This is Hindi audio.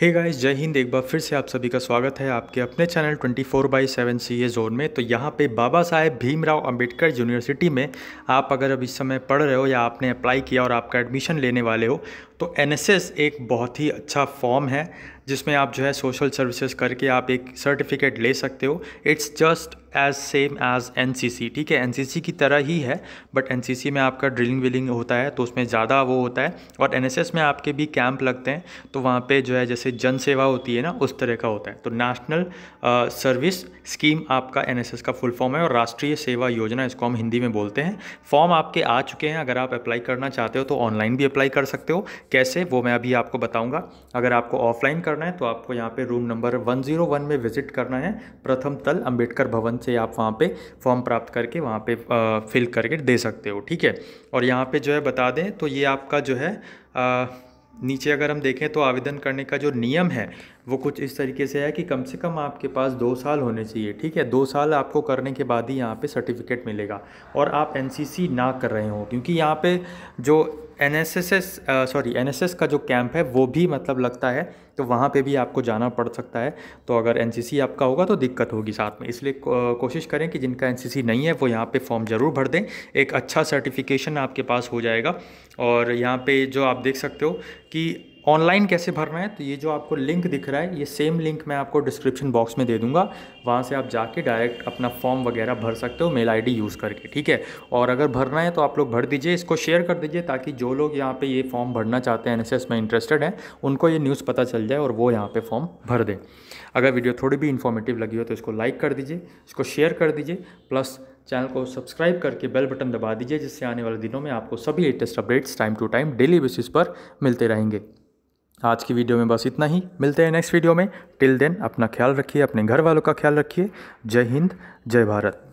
हे गाइस जय हिंद एक बार फिर से आप सभी का स्वागत है आपके अपने channel 24 four by seven C A zone में तो यहाँ पे बाबा साहेब भीमराव अंबेडकर यूनिवर्सिटी में आप अगर अब इस समय पढ़ रहे हो या आपने अप्लाई किया और आपका एडमिशन लेने वाले हो तो एन एक बहुत ही अच्छा फॉर्म है जिसमें आप जो है सोशल सर्विसेज करके आप एक सर्टिफिकेट ले सकते हो it's just as same as N ठीक है एन की तरह ही है बट एन में आपका ड्रिलिंग विलिंग होता है तो उसमें ज़्यादा वो होता है और एन में आपके भी कैंप लगते हैं तो वहाँ पे जो है जैसे जन सेवा होती है ना उस तरह का होता है तो नेशनल सर्विस स्कीम आपका एन का फुल फॉर्म है और राष्ट्रीय सेवा योजना इसको हम हिंदी में बोलते हैं फॉर्म आपके आ चुके हैं अगर आप अप्लाई करना चाहते हो तो ऑनलाइन भी अप्लाई कर सकते हो कैसे वो मैं अभी आपको बताऊंगा अगर आपको ऑफलाइन करना है तो आपको यहाँ पे रूम नंबर 101 में विजिट करना है प्रथम तल अंबेडकर भवन से आप वहाँ पे फॉर्म प्राप्त करके वहाँ पे फिल करके दे सकते हो ठीक है और यहाँ पे जो है बता दें तो ये आपका जो है आ, नीचे अगर हम देखें तो आवेदन करने का जो नियम है वो कुछ इस तरीके से है कि कम से कम आपके पास दो साल होने चाहिए ठीक है दो साल आपको करने के बाद ही यहाँ पे सर्टिफिकेट मिलेगा और आप एनसीसी ना कर रहे हो क्योंकि यहाँ पे जो N S S S sorry N S S का जो कैंप है वो भी मतलब लगता है तो वहाँ पे भी आपको जाना पड़ सकता है तो अगर एन सी सी आपका होगा तो दिक्कत होगी साथ में इसलिए कोशिश करें कि जिनका एन सी सी नहीं है वो यहाँ पे फॉर्म ज़रूर भर दें एक अच्छा सर्टिफिकेशन आपके पास हो जाएगा और यहाँ पे जो आप देख सकते हो कि ऑनलाइन कैसे भरना है तो ये जो आपको लिंक दिख रहा है ये सेम लिंक मैं आपको डिस्क्रिप्शन बॉक्स में दे दूंगा वहाँ से आप जाके डायरेक्ट अपना फॉर्म वगैरह भर सकते हो मेल आईडी यूज़ करके ठीक है और अगर भरना है तो आप लोग भर दीजिए इसको शेयर कर दीजिए ताकि जो लोग यहाँ पे ये फॉर्म भरना चाहते हैं एन में इंटरेस्टेड हैं उनको ये न्यूज़ पता चल जाए और वो यहाँ पर फॉर्म भर दें अगर वीडियो थोड़ी भी इन्फॉर्मेटिव लगी हो तो इसको लाइक कर दीजिए इसको शेयर कर दीजिए प्लस चैनल को सब्सक्राइब करके बेल बटन दबा दीजिए जिससे आने वाले दिनों में आपको सभी latest updates time to time daily basis पर मिलते रहेंगे आज की वीडियो में बस इतना ही मिलते हैं नेक्स्ट वीडियो में टिल देन अपना ख्याल रखिए अपने घर वालों का ख्याल रखिए जय हिंद जय भारत